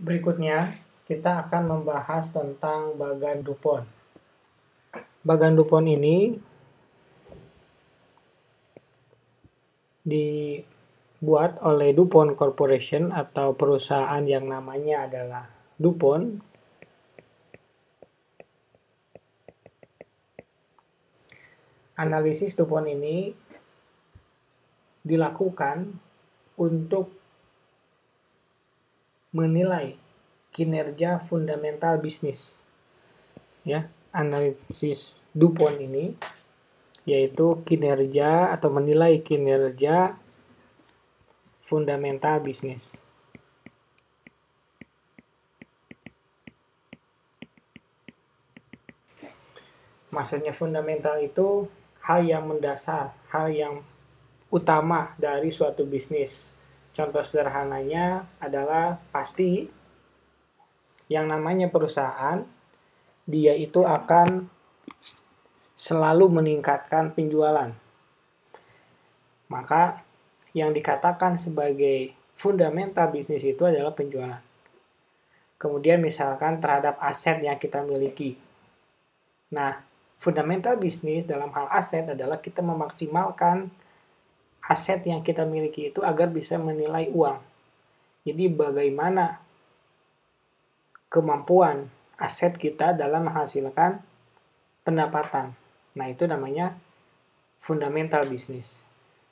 Berikutnya, kita akan membahas tentang bagan dupon. Bagan dupon ini dibuat oleh Dupon Corporation atau perusahaan yang namanya adalah Dupon. Analisis Dupon ini dilakukan untuk menilai kinerja fundamental bisnis. Ya, analisis Dupont ini yaitu kinerja atau menilai kinerja fundamental bisnis. Maksudnya fundamental itu hal yang mendasar, hal yang utama dari suatu bisnis Contoh sederhananya adalah pasti yang namanya perusahaan dia itu akan selalu meningkatkan penjualan. Maka yang dikatakan sebagai fundamental bisnis itu adalah penjualan. Kemudian misalkan terhadap aset yang kita miliki. Nah, fundamental bisnis dalam hal aset adalah kita memaksimalkan aset yang kita miliki itu agar bisa menilai uang. Jadi bagaimana kemampuan aset kita dalam menghasilkan pendapatan. Nah, itu namanya fundamental bisnis.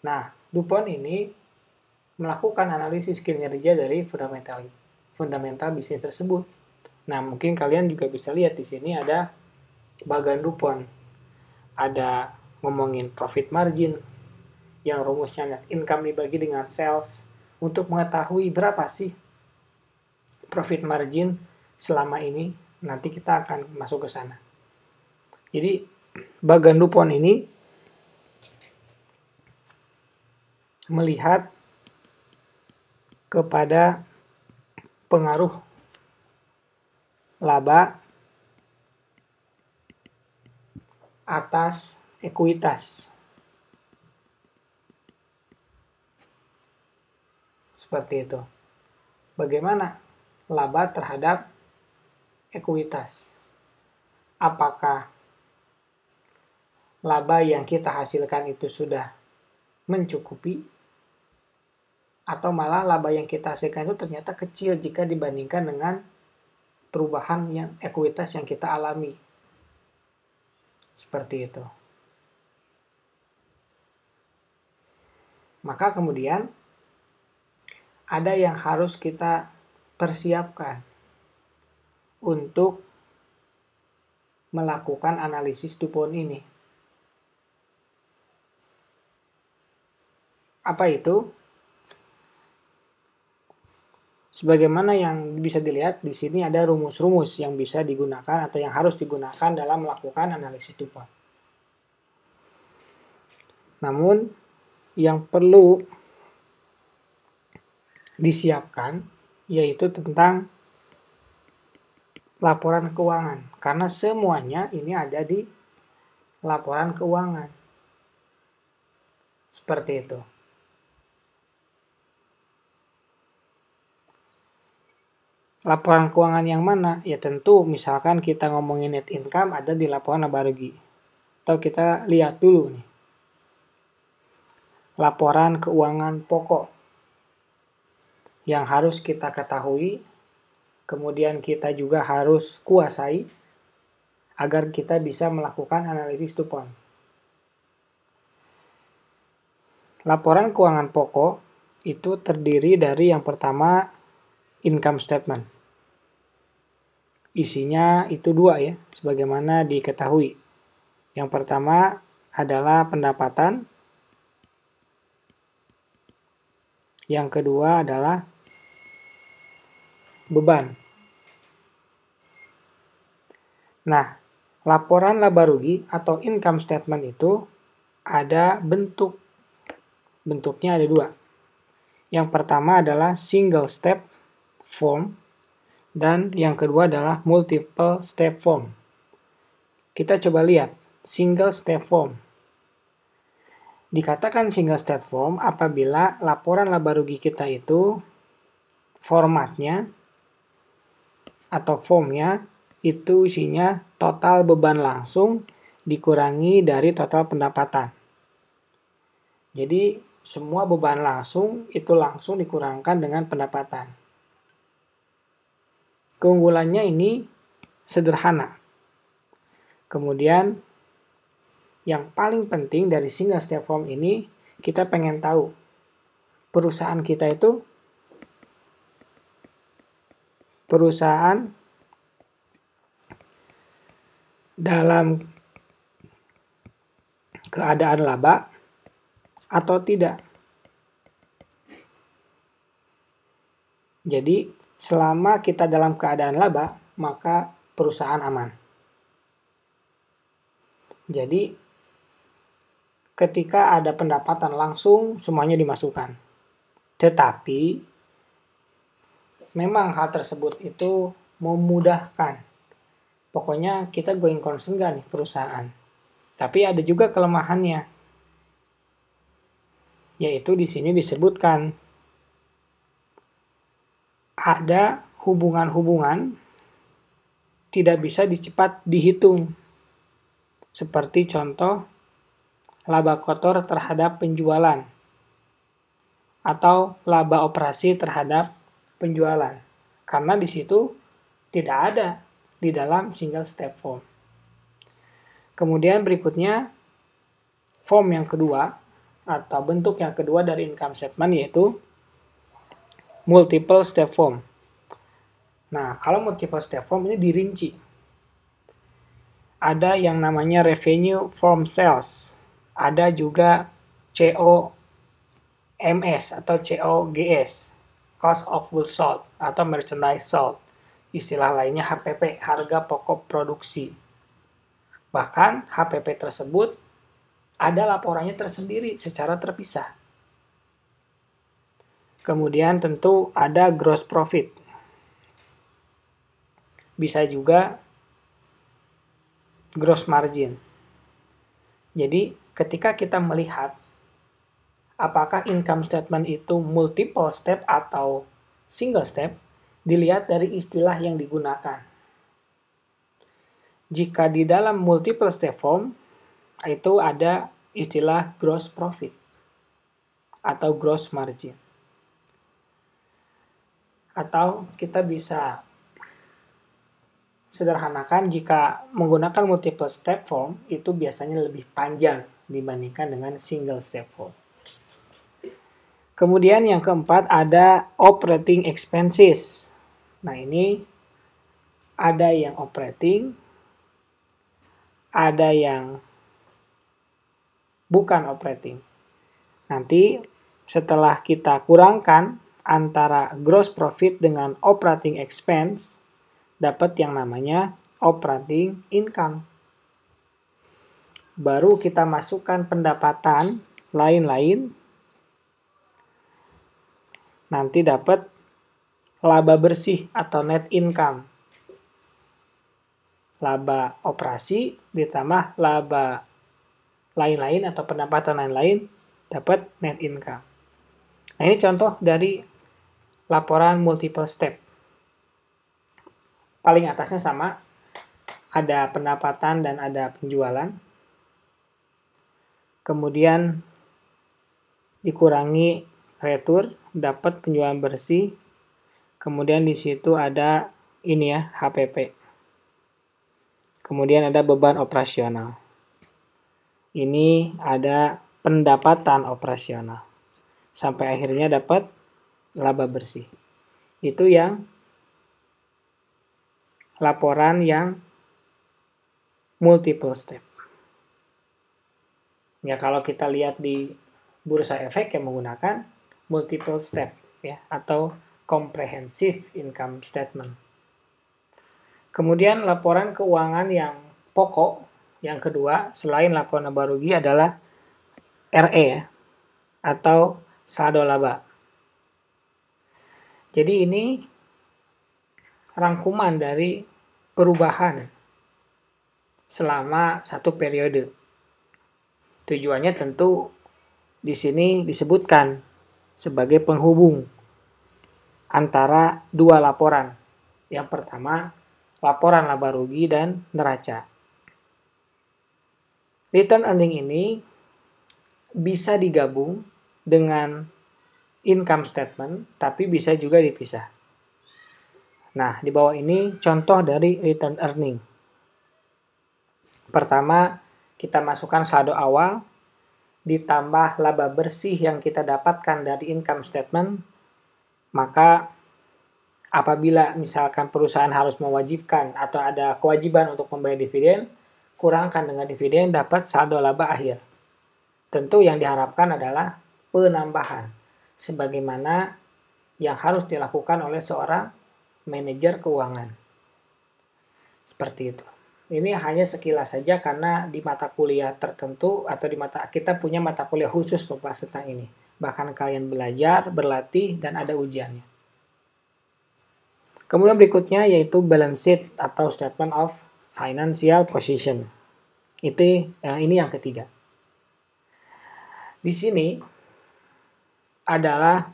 Nah, DuPont ini melakukan analisis kinerja dari fundamental fundamental bisnis tersebut. Nah, mungkin kalian juga bisa lihat di sini ada bagan DuPont. Ada ngomongin profit margin, yang rumusnya net income dibagi dengan sales untuk mengetahui berapa sih profit margin selama ini. Nanti kita akan masuk ke sana. Jadi bagan Dupont ini melihat kepada pengaruh laba atas ekuitas Seperti itu. Bagaimana laba terhadap ekuitas? Apakah laba yang kita hasilkan itu sudah mencukupi atau malah laba yang kita hasilkan itu ternyata kecil jika dibandingkan dengan perubahan yang ekuitas yang kita alami. Seperti itu. Maka kemudian ada yang harus kita persiapkan untuk melakukan analisis tupon ini. Apa itu? Sebagaimana yang bisa dilihat di sini ada rumus-rumus yang bisa digunakan atau yang harus digunakan dalam melakukan analisis tupon. Namun yang perlu disiapkan yaitu tentang laporan keuangan karena semuanya ini ada di laporan keuangan. Seperti itu. Laporan keuangan yang mana? Ya tentu misalkan kita ngomongin net income ada di laporan laba rugi. Atau kita lihat dulu nih. Laporan keuangan pokok yang harus kita ketahui, kemudian kita juga harus kuasai agar kita bisa melakukan analisis tupon. Laporan keuangan pokok itu terdiri dari yang pertama income statement. Isinya itu dua ya, sebagaimana diketahui. Yang pertama adalah pendapatan. Yang kedua adalah beban. Nah, laporan laba rugi atau income statement itu ada bentuk. Bentuknya ada dua. Yang pertama adalah single step form dan yang kedua adalah multiple step form. Kita coba lihat single step form. Dikatakan single step form apabila laporan laba rugi kita itu formatnya atau formnya itu isinya total beban langsung dikurangi dari total pendapatan. Jadi semua beban langsung itu langsung dikurangkan dengan pendapatan. Keunggulannya ini sederhana. Kemudian yang paling penting dari single step form ini kita pengen tahu perusahaan kita itu perusahaan dalam keadaan laba atau tidak. Jadi, selama kita dalam keadaan laba, maka perusahaan aman. Jadi, ketika ada pendapatan langsung, semuanya dimasukkan. Tetapi, memang hal tersebut itu memudahkan. Pokoknya kita going concern gak nih perusahaan. Tapi ada juga kelemahannya. Yaitu di sini disebutkan ada hubungan-hubungan tidak bisa dicepat dihitung. Seperti contoh laba kotor terhadap penjualan atau laba operasi terhadap penjualan karena di situ tidak ada di dalam single step form. Kemudian berikutnya form yang kedua atau bentuk yang kedua dari income statement yaitu multiple step form. Nah, kalau multiple step form ini dirinci. Ada yang namanya revenue from sales, ada juga COMS atau COGS cost of goods sold atau merchandise sold. Istilah lainnya HPP, harga pokok produksi. Bahkan HPP tersebut ada laporannya tersendiri secara terpisah. Kemudian tentu ada gross profit. Bisa juga gross margin. Jadi, ketika kita melihat apakah income statement itu multiple step atau single step dilihat dari istilah yang digunakan. Jika di dalam multiple step form itu ada istilah gross profit atau gross margin. Atau kita bisa sederhanakan jika menggunakan multiple step form itu biasanya lebih panjang dibandingkan dengan single step form. Kemudian yang keempat ada operating expenses. Nah, ini ada yang operating, ada yang bukan operating. Nanti setelah kita kurangkan antara gross profit dengan operating expense, dapat yang namanya operating income. Baru kita masukkan pendapatan lain-lain nanti dapat laba bersih atau net income. Laba operasi ditambah laba lain-lain atau pendapatan lain-lain dapat net income. Nah, ini contoh dari laporan multiple step. Paling atasnya sama, ada pendapatan dan ada penjualan. Kemudian dikurangi retur dapat penjualan bersih kemudian di situ ada ini ya HPP kemudian ada beban operasional ini ada pendapatan operasional sampai akhirnya dapat laba bersih itu yang laporan yang multiple step ya kalau kita lihat di bursa efek yang menggunakan multiple step ya atau comprehensive income statement. Kemudian laporan keuangan yang pokok yang kedua selain laporan laba rugi adalah RE ya atau saldo laba. Jadi ini rangkuman dari perubahan selama satu periode. Tujuannya tentu di sini disebutkan sebagai penghubung antara dua laporan. Yang pertama, laporan laba rugi dan neraca. Return earning ini bisa digabung dengan income statement, tapi bisa juga dipisah. Nah, di bawah ini contoh dari return earning. Pertama, kita masukkan saldo awal ditambah laba bersih yang kita dapatkan dari income statement, maka apabila misalkan perusahaan harus mewajibkan atau ada kewajiban untuk membayar dividen, kurangkan dengan dividen dapat saldo laba akhir. Tentu yang diharapkan adalah penambahan sebagaimana yang harus dilakukan oleh seorang manajer keuangan. Seperti itu ini hanya sekilas saja karena di mata kuliah tertentu atau di mata kita punya mata kuliah khusus membahas tentang ini. Bahkan kalian belajar, berlatih, dan ada ujiannya. Kemudian berikutnya yaitu balance sheet atau statement of financial position. Itu eh, ini yang ketiga. Di sini adalah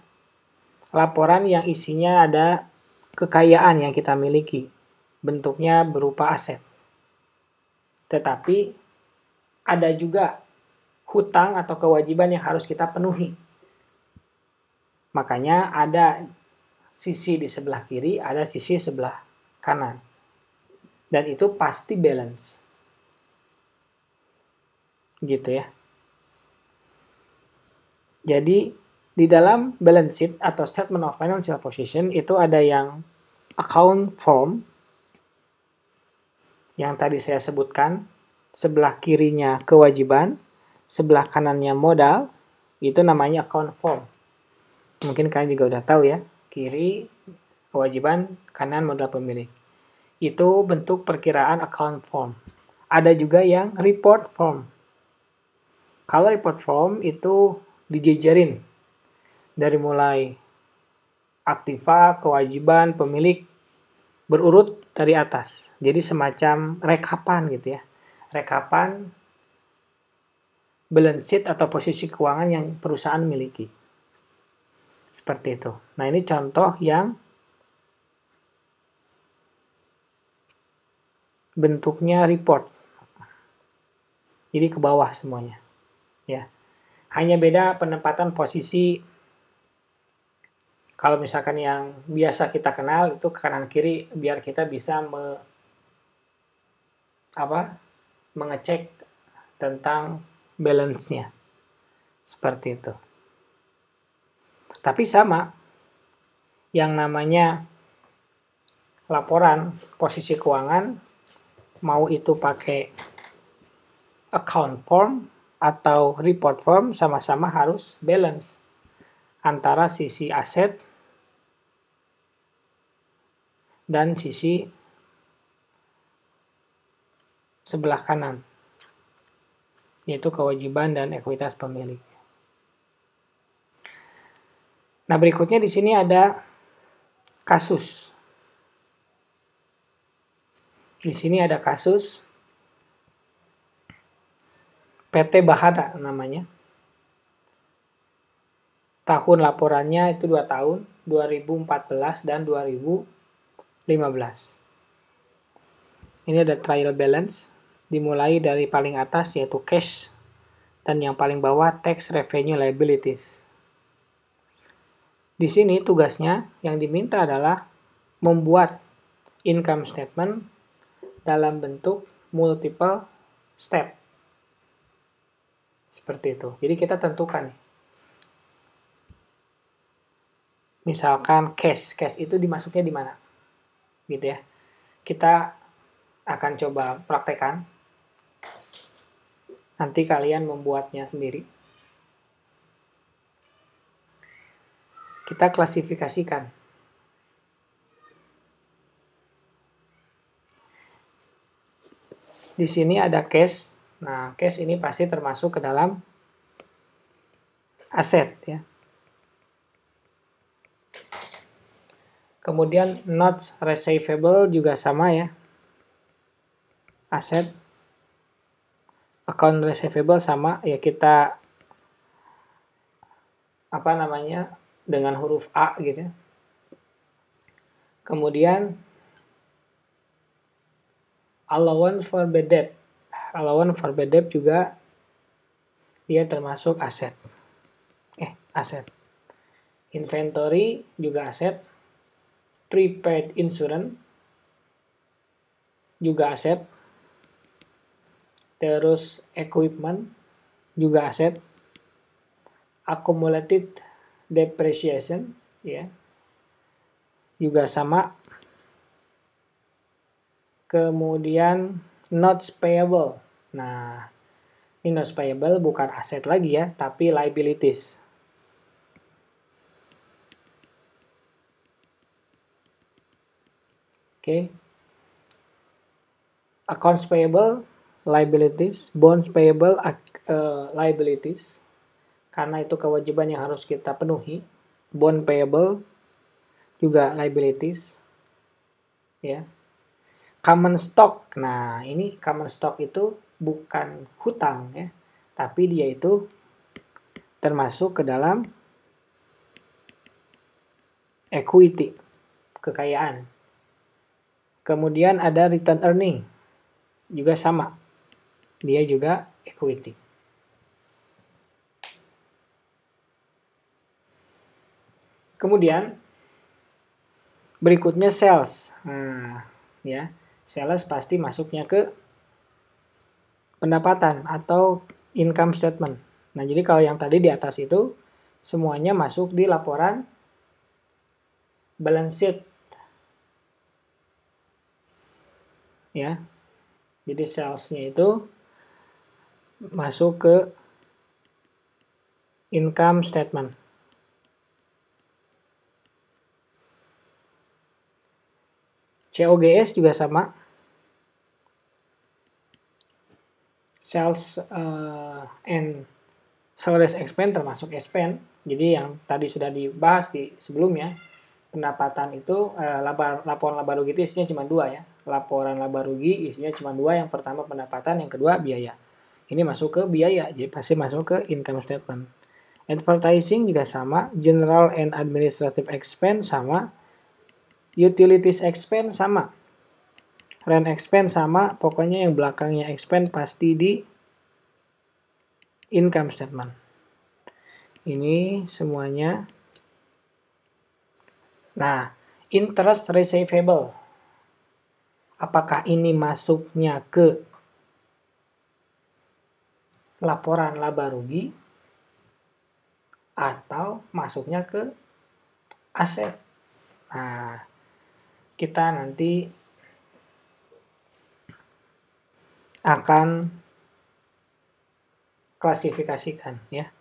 laporan yang isinya ada kekayaan yang kita miliki. Bentuknya berupa aset tetapi ada juga hutang atau kewajiban yang harus kita penuhi. Makanya ada sisi di sebelah kiri, ada sisi sebelah kanan. Dan itu pasti balance. Gitu ya. Jadi di dalam balance sheet atau statement of financial position itu ada yang account form yang tadi saya sebutkan, sebelah kirinya kewajiban, sebelah kanannya modal, itu namanya account form. Mungkin kalian juga udah tahu ya, kiri kewajiban, kanan modal pemilik. Itu bentuk perkiraan account form. Ada juga yang report form. Kalau report form itu dijejerin dari mulai aktiva, kewajiban, pemilik, berurut dari atas. Jadi semacam rekapan gitu ya. Rekapan balance sheet atau posisi keuangan yang perusahaan miliki. Seperti itu. Nah, ini contoh yang bentuknya report. Jadi ke bawah semuanya. Ya. Hanya beda penempatan posisi kalau misalkan yang biasa kita kenal itu ke kanan kiri biar kita bisa me, apa mengecek tentang balance-nya. Seperti itu. Tapi sama yang namanya laporan posisi keuangan mau itu pakai account form atau report form sama-sama harus balance antara sisi aset dan sisi sebelah kanan, yaitu kewajiban dan ekuitas pemilik. Nah, berikutnya di sini ada kasus. Di sini ada kasus PT Bahada namanya. Tahun laporannya itu 2 tahun, 2014 dan 2015. Ini ada trial balance, dimulai dari paling atas yaitu cash, dan yang paling bawah tax revenue liabilities. Di sini tugasnya yang diminta adalah membuat income statement dalam bentuk multiple step. Seperti itu. Jadi kita tentukan nih misalkan cash cash itu dimasuknya di mana gitu ya kita akan coba praktekan nanti kalian membuatnya sendiri kita klasifikasikan di sini ada cash nah cash ini pasti termasuk ke dalam aset ya Kemudian not receivable juga sama ya. Aset account receivable sama ya kita apa namanya dengan huruf A gitu. Ya. Kemudian allowance for bad debt. Allowance for bad debt juga dia termasuk aset. Eh, aset. Inventory juga aset prepaid insurance juga aset terus equipment juga aset accumulated depreciation ya juga sama kemudian notes payable nah ini notes payable bukan aset lagi ya tapi liabilities okay accounts payable liabilities bonds payable uh, liabilities karena itu kewajiban yang harus kita penuhi bond payable juga liabilities ya common stock nah ini common stock itu bukan hutang ya tapi dia itu termasuk ke dalam equity kekayaan Kemudian ada return earning. Juga sama. Dia juga equity. Kemudian berikutnya sales. Nah, ya. Sales pasti masuknya ke pendapatan atau income statement. Nah, jadi kalau yang tadi di atas itu semuanya masuk di laporan balance sheet ya jadi salesnya itu masuk ke income statement COGS juga sama sales uh, and sales expense termasuk expense jadi yang tadi sudah dibahas di sebelumnya pendapatan itu eh, laba, laporan laba rugi itu isinya cuma dua ya laporan laba rugi isinya cuma dua yang pertama pendapatan yang kedua biaya ini masuk ke biaya jadi pasti masuk ke income statement advertising juga sama general and administrative expense sama utilities expense sama rent expense sama pokoknya yang belakangnya expense pasti di income statement ini semuanya Nah, interest receivable. Apakah ini masuknya ke laporan laba rugi atau masuknya ke aset? Nah, kita nanti akan klasifikasikan ya.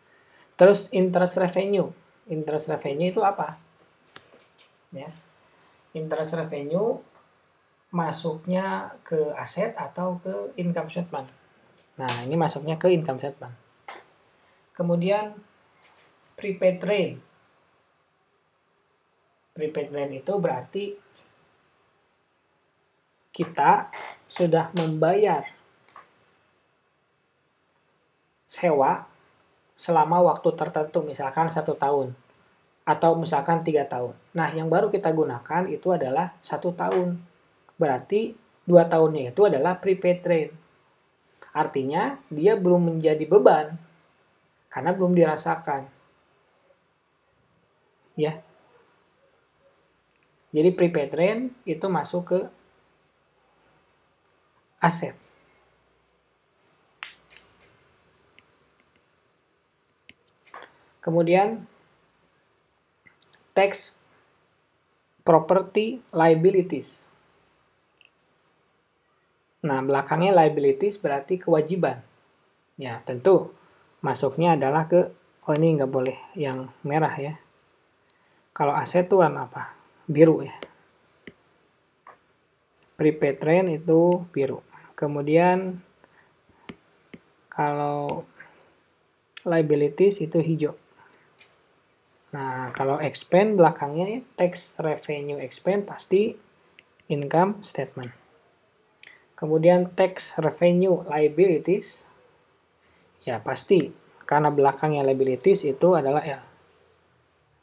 Terus interest revenue. Interest revenue itu apa? ya interest revenue masuknya ke aset atau ke income statement nah ini masuknya ke income statement kemudian prepaid rent prepaid rent itu berarti kita sudah membayar sewa selama waktu tertentu misalkan satu tahun atau misalkan tiga tahun. Nah, yang baru kita gunakan itu adalah satu tahun. Berarti dua tahunnya itu adalah prepaid rate. Artinya dia belum menjadi beban karena belum dirasakan. Ya. Jadi prepaid rate itu masuk ke aset. Kemudian tax, property, liabilities. Nah, belakangnya liabilities berarti kewajiban. Ya, tentu masuknya adalah ke, oh ini nggak boleh yang merah ya. Kalau aset itu warna apa? Biru ya. Prepaid rent itu biru. Kemudian kalau liabilities itu hijau. Nah, kalau expand belakangnya ini ya, tax revenue expand pasti income statement. Kemudian tax revenue liabilities ya pasti karena belakangnya liabilities itu adalah L. Ya,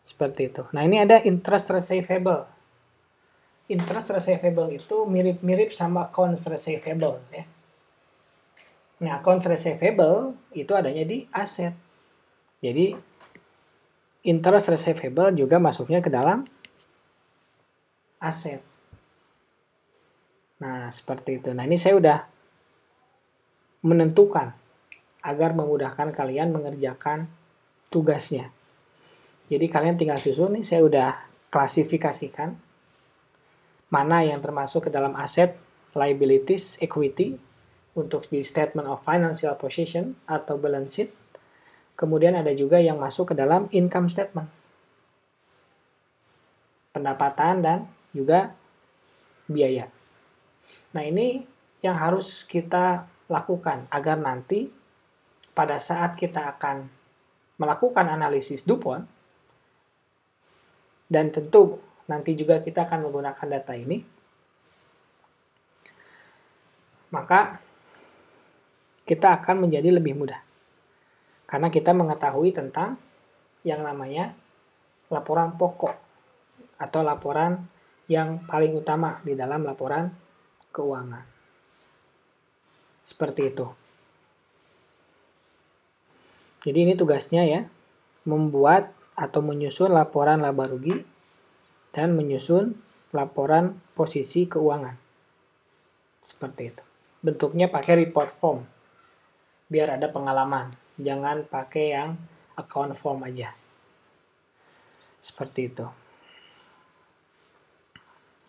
seperti itu. Nah, ini ada interest receivable. Interest receivable itu mirip-mirip sama accounts receivable ya. Nah, accounts receivable itu adanya di aset. Jadi interest receivable juga masuknya ke dalam aset. Nah, seperti itu. Nah, ini saya sudah menentukan agar memudahkan kalian mengerjakan tugasnya. Jadi kalian tinggal susun nih, saya sudah klasifikasikan mana yang termasuk ke dalam aset, liabilities, equity untuk di statement of financial position atau balance sheet Kemudian ada juga yang masuk ke dalam income statement. Pendapatan dan juga biaya. Nah, ini yang harus kita lakukan agar nanti pada saat kita akan melakukan analisis Dupont dan tentu nanti juga kita akan menggunakan data ini maka kita akan menjadi lebih mudah. Karena kita mengetahui tentang yang namanya laporan pokok atau laporan yang paling utama di dalam laporan keuangan. Seperti itu. Jadi ini tugasnya ya, membuat atau menyusun laporan laba rugi dan menyusun laporan posisi keuangan. Seperti itu. Bentuknya pakai report form biar ada pengalaman jangan pakai yang account form aja seperti itu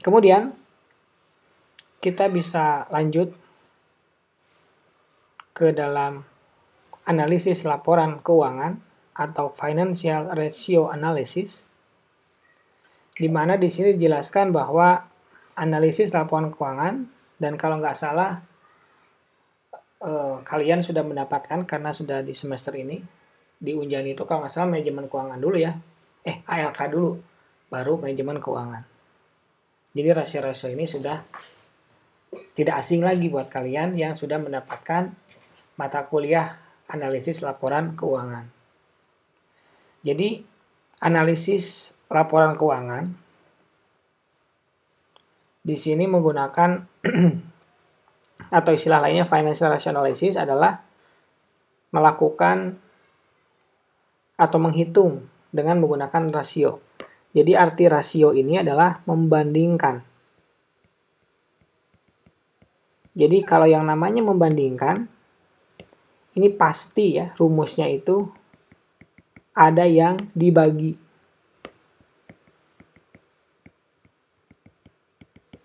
kemudian kita bisa lanjut ke dalam analisis laporan keuangan atau financial ratio analysis di mana di sini dijelaskan bahwa analisis laporan keuangan dan kalau nggak salah uh, kalian sudah mendapatkan karena sudah di semester ini di Unjani itu kalau nggak salah manajemen keuangan dulu ya eh ALK dulu baru manajemen keuangan jadi rasio-rasio ini sudah tidak asing lagi buat kalian yang sudah mendapatkan mata kuliah analisis laporan keuangan jadi analisis laporan keuangan di sini menggunakan atau istilah lainnya financial rationalisis adalah melakukan atau menghitung dengan menggunakan rasio. Jadi arti rasio ini adalah membandingkan. Jadi kalau yang namanya membandingkan, ini pasti ya rumusnya itu ada yang dibagi.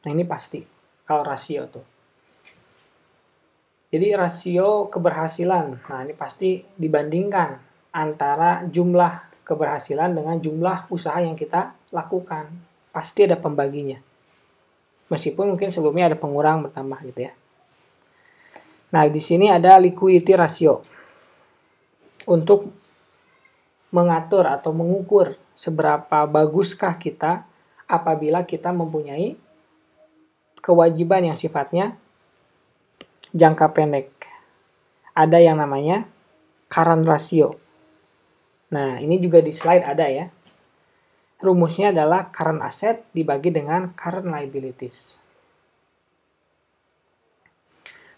Nah ini pasti kalau rasio tuh. Jadi rasio keberhasilan. Nah, ini pasti dibandingkan antara jumlah keberhasilan dengan jumlah usaha yang kita lakukan. Pasti ada pembaginya. Meskipun mungkin sebelumnya ada pengurang bertambah gitu ya. Nah, di sini ada liquidity ratio. Untuk mengatur atau mengukur seberapa baguskah kita apabila kita mempunyai kewajiban yang sifatnya jangka pendek. Ada yang namanya current ratio. Nah, ini juga di slide ada ya. Rumusnya adalah current asset dibagi dengan current liabilities.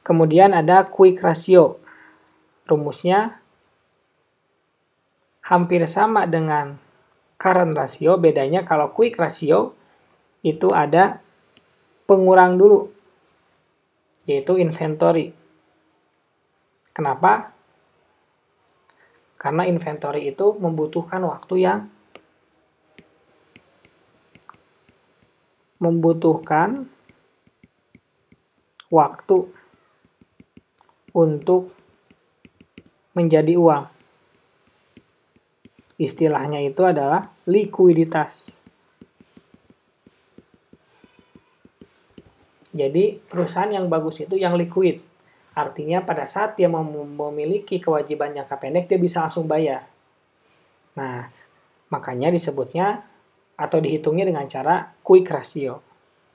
Kemudian ada quick ratio. Rumusnya hampir sama dengan current ratio. Bedanya kalau quick ratio itu ada pengurang dulu yaitu inventory. Kenapa? Karena inventory itu membutuhkan waktu yang membutuhkan waktu untuk menjadi uang. Istilahnya itu adalah likuiditas. Jadi perusahaan yang bagus itu yang liquid. Artinya pada saat dia memiliki kewajiban jangka pendek dia bisa langsung bayar. Nah, makanya disebutnya atau dihitungnya dengan cara quick ratio.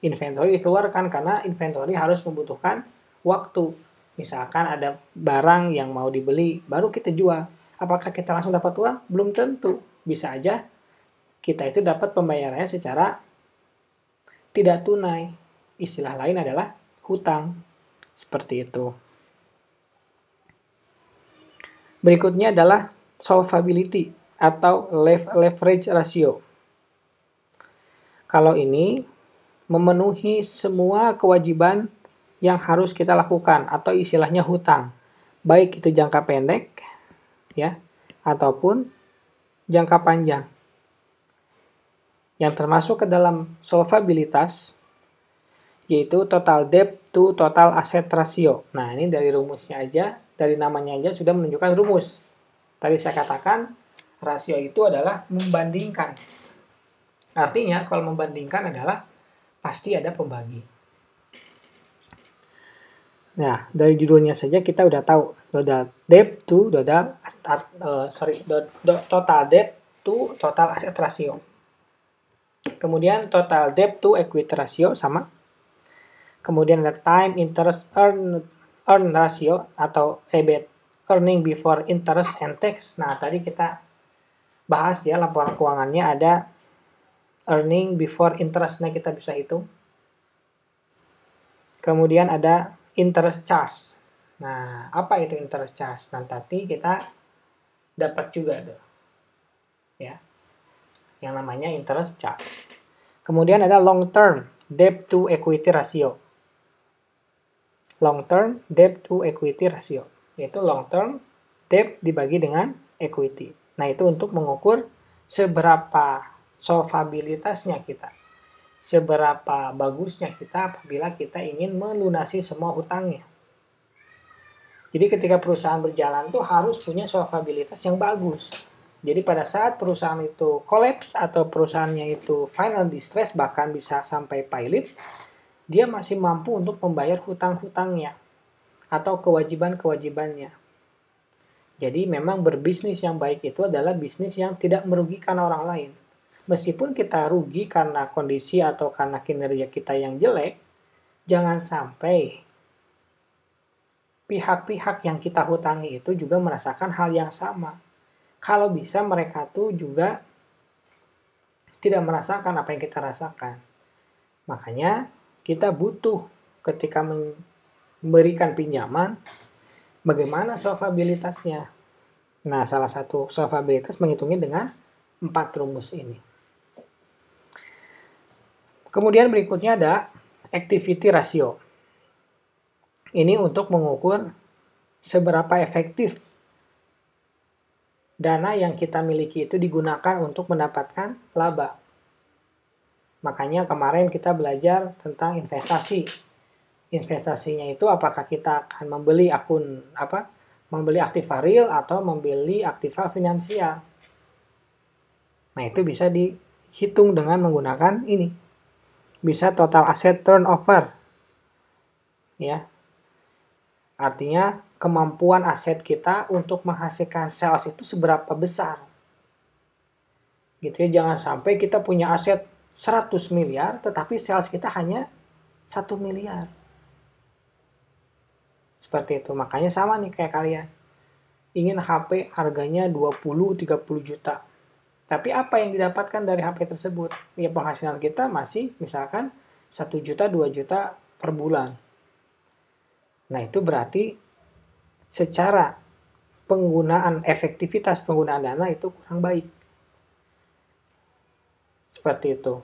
Inventory dikeluarkan karena inventory harus membutuhkan waktu. Misalkan ada barang yang mau dibeli, baru kita jual. Apakah kita langsung dapat uang? Belum tentu. Bisa aja kita itu dapat pembayarannya secara tidak tunai istilah lain adalah hutang. Seperti itu. Berikutnya adalah solvability atau leverage ratio. Kalau ini memenuhi semua kewajiban yang harus kita lakukan atau istilahnya hutang. Baik itu jangka pendek ya ataupun jangka panjang. Yang termasuk ke dalam solvabilitas yaitu total debt to total asset ratio. Nah, ini dari rumusnya aja, dari namanya aja sudah menunjukkan rumus. Tadi saya katakan rasio itu adalah membandingkan. Artinya kalau membandingkan adalah pasti ada pembagi. Nah, dari judulnya saja kita udah tahu total debt to total eh, sorry total debt to total asset ratio. Kemudian total debt to equity ratio sama kemudian ada time interest earn earn ratio atau EBIT earning before interest and tax nah tadi kita bahas ya laporan keuangannya ada earning before interest nah kita bisa hitung kemudian ada interest charge nah apa itu interest charge nah tadi kita dapat juga tuh ya yang namanya interest charge kemudian ada long term debt to equity ratio long term debt to equity ratio, yaitu long term debt dibagi dengan equity. Nah, itu untuk mengukur seberapa solvabilitasnya kita. Seberapa bagusnya kita apabila kita ingin melunasi semua hutangnya. Jadi ketika perusahaan berjalan tuh harus punya solvabilitas yang bagus. Jadi pada saat perusahaan itu collapse atau perusahaannya itu final distress bahkan bisa sampai pilot, dia masih mampu untuk membayar hutang-hutangnya atau kewajiban-kewajibannya. Jadi memang berbisnis yang baik itu adalah bisnis yang tidak merugikan orang lain. Meskipun kita rugi karena kondisi atau karena kinerja kita yang jelek, jangan sampai pihak-pihak yang kita hutangi itu juga merasakan hal yang sama. Kalau bisa mereka tuh juga tidak merasakan apa yang kita rasakan. Makanya kita butuh ketika memberikan pinjaman bagaimana solvabilitasnya. Nah, salah satu solvabilitas menghitungnya dengan empat rumus ini. Kemudian berikutnya ada activity ratio. Ini untuk mengukur seberapa efektif dana yang kita miliki itu digunakan untuk mendapatkan laba. Makanya kemarin kita belajar tentang investasi. Investasinya itu apakah kita akan membeli akun apa? Membeli aktiva real atau membeli aktiva finansial. Nah, itu bisa dihitung dengan menggunakan ini. Bisa total aset turnover. Ya. Artinya kemampuan aset kita untuk menghasilkan sales itu seberapa besar. Gitu ya, jangan sampai kita punya aset 100 miliar, tetapi sales kita hanya 1 miliar. Seperti itu. Makanya sama nih kayak kalian. Ingin HP harganya 20-30 juta. Tapi apa yang didapatkan dari HP tersebut? Ya penghasilan kita masih misalkan 1 juta, 2 juta per bulan. Nah itu berarti secara penggunaan efektivitas penggunaan dana itu kurang baik. Seperti itu.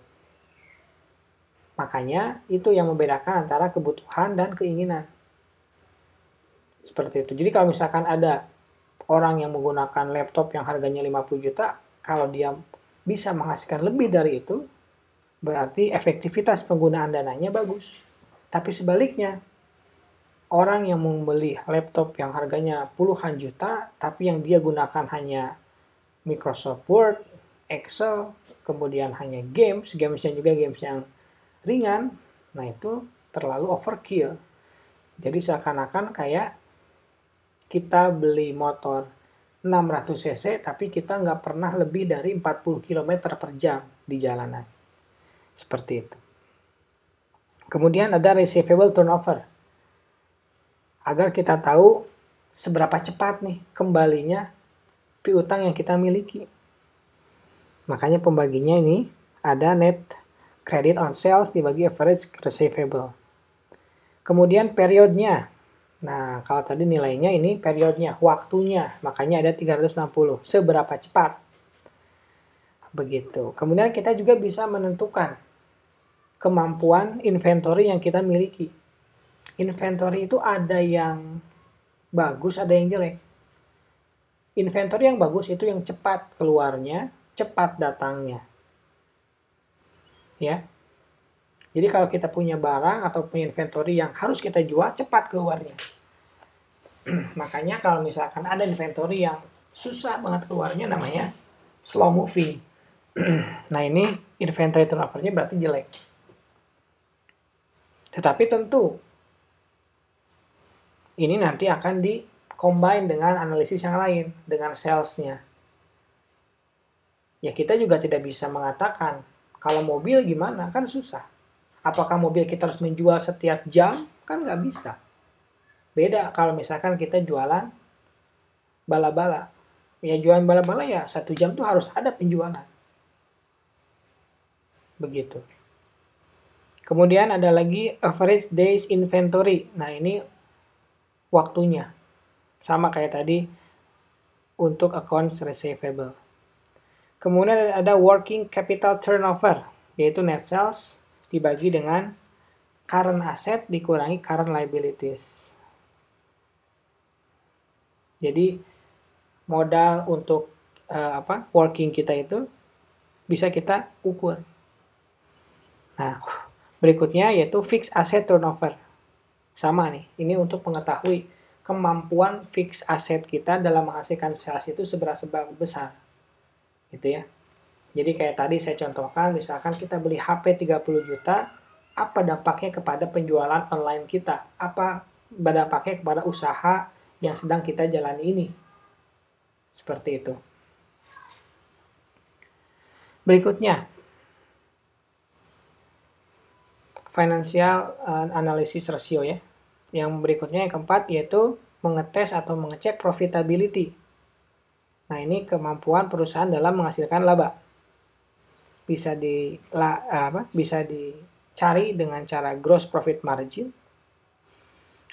Makanya itu yang membedakan antara kebutuhan dan keinginan. Seperti itu. Jadi kalau misalkan ada orang yang menggunakan laptop yang harganya 50 juta, kalau dia bisa menghasilkan lebih dari itu, berarti efektivitas penggunaan dananya bagus. Tapi sebaliknya, orang yang membeli laptop yang harganya puluhan juta, tapi yang dia gunakan hanya Microsoft Word, Excel, kemudian hanya games, gamesnya juga games yang ringan, nah itu terlalu overkill. Jadi seakan-akan kayak kita beli motor 600 cc tapi kita nggak pernah lebih dari 40 km per jam di jalanan. Seperti itu. Kemudian ada receivable turnover. Agar kita tahu seberapa cepat nih kembalinya piutang yang kita miliki. Makanya pembaginya ini ada net credit on sales dibagi average receivable. Kemudian periodnya. Nah, kalau tadi nilainya ini periodnya, waktunya. Makanya ada 360. Seberapa cepat. Begitu. Kemudian kita juga bisa menentukan kemampuan inventory yang kita miliki. Inventory itu ada yang bagus, ada yang jelek. Inventory yang bagus itu yang cepat keluarnya, cepat datangnya. Ya. Jadi kalau kita punya barang atau punya inventory yang harus kita jual, cepat keluarnya. Makanya kalau misalkan ada inventory yang susah banget keluarnya namanya slow moving. nah ini inventory turnovernya berarti jelek. Tetapi tentu ini nanti akan di combine dengan analisis yang lain dengan salesnya ya kita juga tidak bisa mengatakan kalau mobil gimana kan susah. Apakah mobil kita harus menjual setiap jam? Kan nggak bisa. Beda kalau misalkan kita jualan bala-bala. Ya jualan bala-bala ya satu jam tuh harus ada penjualan. Begitu. Kemudian ada lagi average days inventory. Nah ini waktunya. Sama kayak tadi untuk accounts receivable. Kemudian ada working capital turnover, yaitu net sales dibagi dengan current asset dikurangi current liabilities. Jadi modal untuk uh, apa working kita itu bisa kita ukur. Nah, berikutnya yaitu fixed asset turnover. Sama nih, ini untuk mengetahui kemampuan fixed asset kita dalam menghasilkan sales itu seberapa besar gitu ya. Jadi kayak tadi saya contohkan, misalkan kita beli HP 30 juta, apa dampaknya kepada penjualan online kita? Apa dampaknya kepada usaha yang sedang kita jalani ini? Seperti itu. Berikutnya, financial eh, analysis ratio ya. Yang berikutnya yang keempat yaitu mengetes atau mengecek profitability Nah, ini kemampuan perusahaan dalam menghasilkan laba. Bisa di la, apa? Bisa dicari dengan cara gross profit margin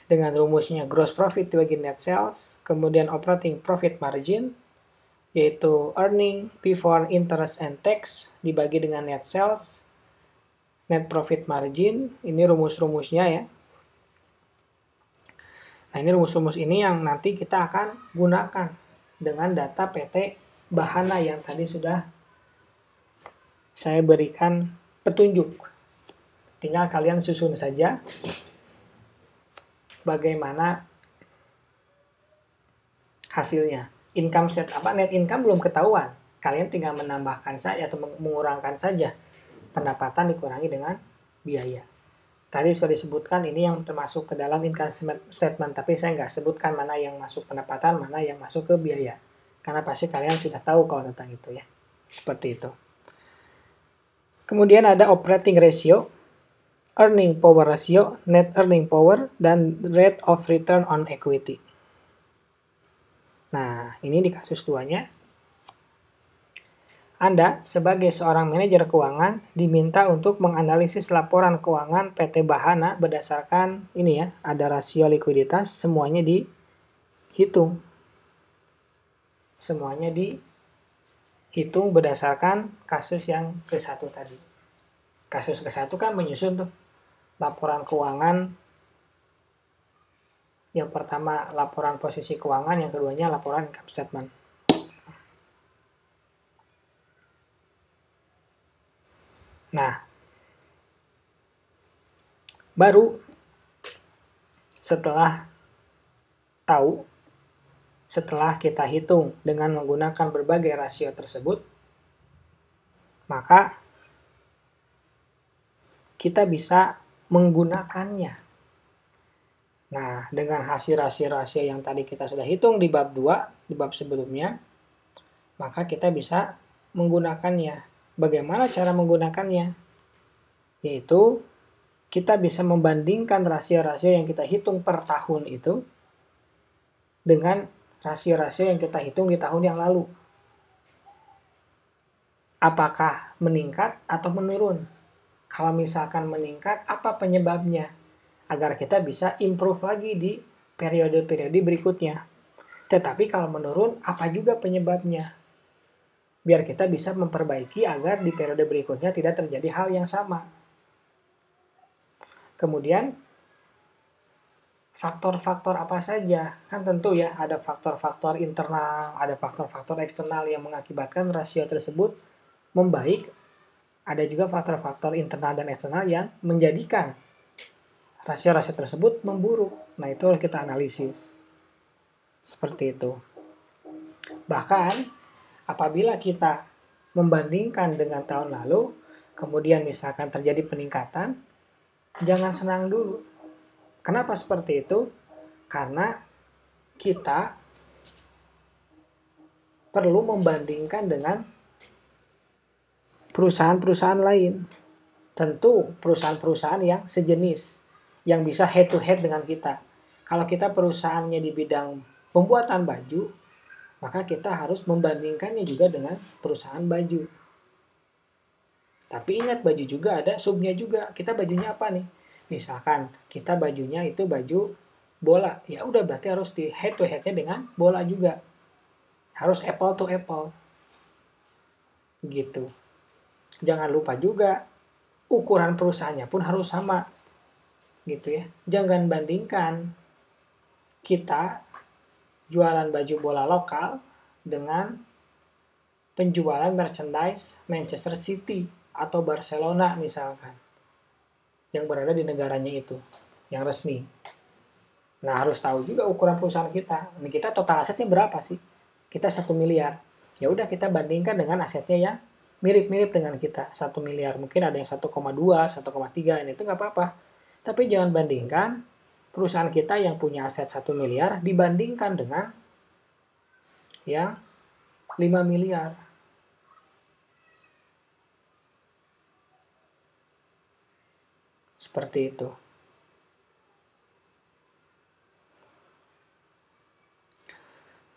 dengan rumusnya gross profit dibagi net sales, kemudian operating profit margin yaitu earning before interest and tax dibagi dengan net sales, net profit margin, ini rumus-rumusnya ya. Nah, ini rumus-rumus ini yang nanti kita akan gunakan dengan data PT Bahana yang tadi sudah saya berikan petunjuk. Tinggal kalian susun saja bagaimana hasilnya. Income set apa net income belum ketahuan. Kalian tinggal menambahkan saja atau mengurangkan saja pendapatan dikurangi dengan biaya tadi sudah disebutkan ini yang termasuk ke dalam income statement tapi saya nggak sebutkan mana yang masuk pendapatan mana yang masuk ke biaya karena pasti kalian sudah tahu kalau tentang itu ya seperti itu kemudian ada operating ratio earning power ratio net earning power dan rate of return on equity nah ini di kasus duanya anda sebagai seorang manajer keuangan diminta untuk menganalisis laporan keuangan PT Bahana berdasarkan ini ya, ada rasio likuiditas semuanya dihitung. Semuanya dihitung berdasarkan kasus yang ke-1 tadi. Kasus ke-1 kan menyusun tuh laporan keuangan yang pertama laporan posisi keuangan, yang keduanya laporan income statement. Nah, baru setelah tahu, setelah kita hitung dengan menggunakan berbagai rasio tersebut, maka kita bisa menggunakannya. Nah, dengan hasil rasio-rasio yang tadi kita sudah hitung di bab 2, di bab sebelumnya, maka kita bisa menggunakannya bagaimana cara menggunakannya? Yaitu kita bisa membandingkan rasio-rasio yang kita hitung per tahun itu dengan rasio-rasio yang kita hitung di tahun yang lalu. Apakah meningkat atau menurun? Kalau misalkan meningkat, apa penyebabnya? Agar kita bisa improve lagi di periode-periode berikutnya. Tetapi kalau menurun, apa juga penyebabnya? biar kita bisa memperbaiki agar di periode berikutnya tidak terjadi hal yang sama. Kemudian faktor-faktor apa saja? Kan tentu ya ada faktor-faktor internal, ada faktor-faktor eksternal yang mengakibatkan rasio tersebut membaik. Ada juga faktor-faktor internal dan eksternal yang menjadikan rasio-rasio tersebut memburuk. Nah, itu harus kita analisis. Seperti itu. Bahkan apabila kita membandingkan dengan tahun lalu, kemudian misalkan terjadi peningkatan, jangan senang dulu. Kenapa seperti itu? Karena kita perlu membandingkan dengan perusahaan-perusahaan lain. Tentu perusahaan-perusahaan yang sejenis, yang bisa head to head dengan kita. Kalau kita perusahaannya di bidang pembuatan baju, maka kita harus membandingkannya juga dengan perusahaan baju. Tapi ingat baju juga ada subnya juga. Kita bajunya apa nih? Misalkan kita bajunya itu baju bola, ya udah berarti harus di head to headnya dengan bola juga. Harus apple to apple. Gitu. Jangan lupa juga ukuran perusahaannya pun harus sama. Gitu ya. Jangan bandingkan kita jualan baju bola lokal dengan penjualan merchandise Manchester City atau Barcelona misalkan yang berada di negaranya itu yang resmi. Nah harus tahu juga ukuran perusahaan kita. Ini kita total asetnya berapa sih? Kita satu miliar. Ya udah kita bandingkan dengan asetnya yang mirip-mirip dengan kita satu miliar mungkin ada yang 1,2 1,3 ini itu nggak apa-apa tapi jangan bandingkan perusahaan kita yang punya aset 1 miliar dibandingkan dengan yang 5 miliar. Seperti itu.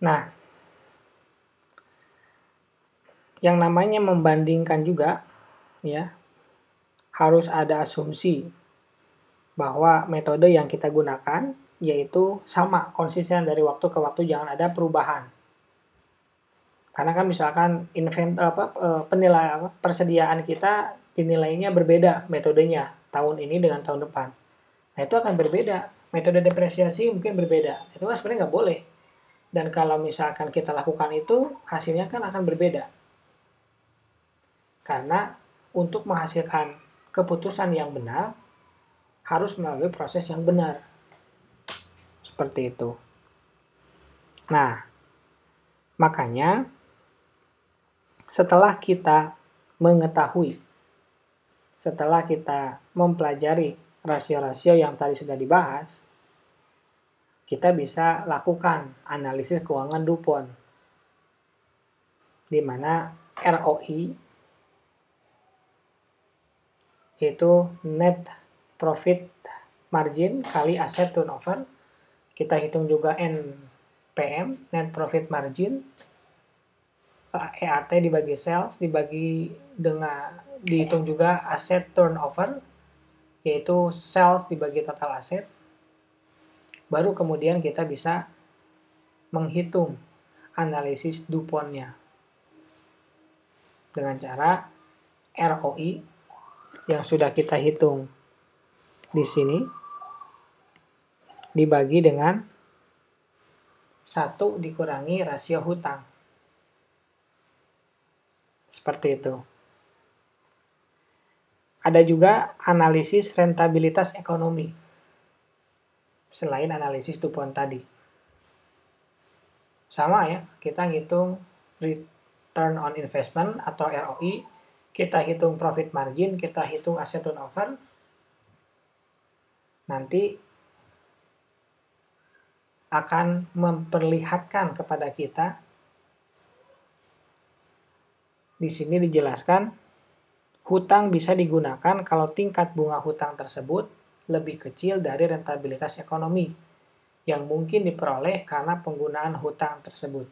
Nah, yang namanya membandingkan juga ya harus ada asumsi bahwa metode yang kita gunakan yaitu sama konsisten dari waktu ke waktu jangan ada perubahan karena kan misalkan invent apa e, penilai persediaan kita dinilainya berbeda metodenya tahun ini dengan tahun depan nah itu akan berbeda metode depresiasi mungkin berbeda itu kan sebenarnya nggak boleh dan kalau misalkan kita lakukan itu hasilnya kan akan berbeda karena untuk menghasilkan keputusan yang benar harus melalui proses yang benar. Seperti itu. Nah, makanya setelah kita mengetahui, setelah kita mempelajari rasio-rasio yang tadi sudah dibahas, kita bisa lakukan analisis keuangan Dupont, di mana ROI itu net profit margin kali aset turnover. Kita hitung juga NPM, net profit margin. EAT eh, e dibagi sales dibagi dengan dihitung juga aset turnover yaitu sales dibagi total aset. Baru kemudian kita bisa menghitung analisis DuPontnya dengan cara ROI yang sudah kita hitung di sini dibagi dengan satu dikurangi rasio hutang. Seperti itu. Ada juga analisis rentabilitas ekonomi. Selain analisis tupuan tadi. Sama ya, kita ngitung return on investment atau ROI, kita hitung profit margin, kita hitung asset turnover, nanti akan memperlihatkan kepada kita di sini dijelaskan hutang bisa digunakan kalau tingkat bunga hutang tersebut lebih kecil dari rentabilitas ekonomi yang mungkin diperoleh karena penggunaan hutang tersebut.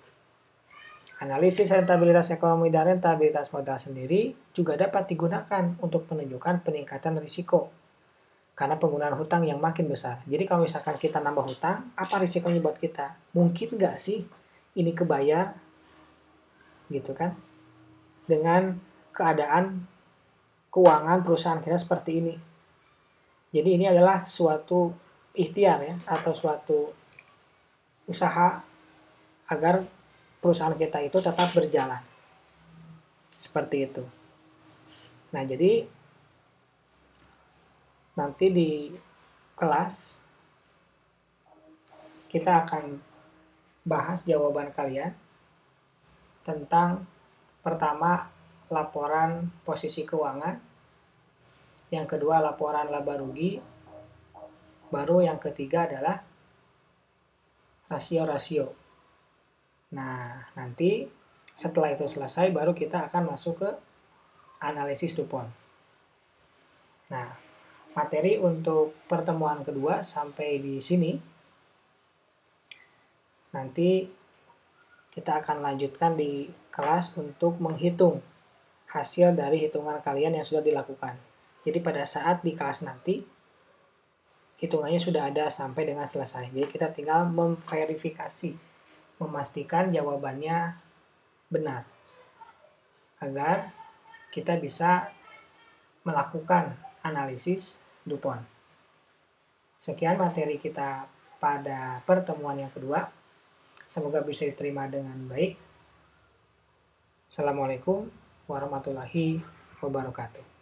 Analisis rentabilitas ekonomi dan rentabilitas modal sendiri juga dapat digunakan untuk menunjukkan peningkatan risiko karena penggunaan hutang yang makin besar. Jadi kalau misalkan kita nambah hutang, apa risikonya buat kita? Mungkin nggak sih ini kebayar gitu kan? Dengan keadaan keuangan perusahaan kita seperti ini. Jadi ini adalah suatu ikhtiar ya atau suatu usaha agar perusahaan kita itu tetap berjalan. Seperti itu. Nah, jadi nanti di kelas kita akan bahas jawaban kalian tentang pertama laporan posisi keuangan, yang kedua laporan laba rugi, baru yang ketiga adalah rasio-rasio. Nah, nanti setelah itu selesai baru kita akan masuk ke analisis Dupont. Nah, materi untuk pertemuan kedua sampai di sini. Nanti kita akan lanjutkan di kelas untuk menghitung hasil dari hitungan kalian yang sudah dilakukan. Jadi pada saat di kelas nanti, hitungannya sudah ada sampai dengan selesai. Jadi kita tinggal memverifikasi, memastikan jawabannya benar. Agar kita bisa melakukan analisis DuPont. Sekian materi kita pada pertemuan yang kedua. Semoga bisa diterima dengan baik. Assalamualaikum warahmatullahi wabarakatuh.